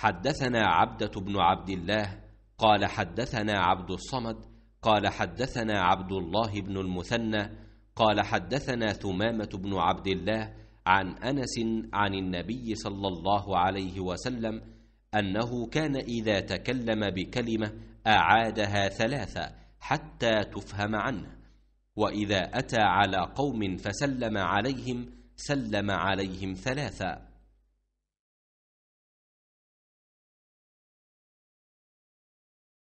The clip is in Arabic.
حدثنا عبدة بن عبد الله قال حدثنا عبد الصمد قال حدثنا عبد الله بن المثنى قال حدثنا ثمامة بن عبد الله عن أنس عن النبي صلى الله عليه وسلم أنه كان إذا تكلم بكلمة أعادها ثلاثة حتى تفهم عنه وإذا أتى على قوم فسلم عليهم سلم عليهم ثلاثة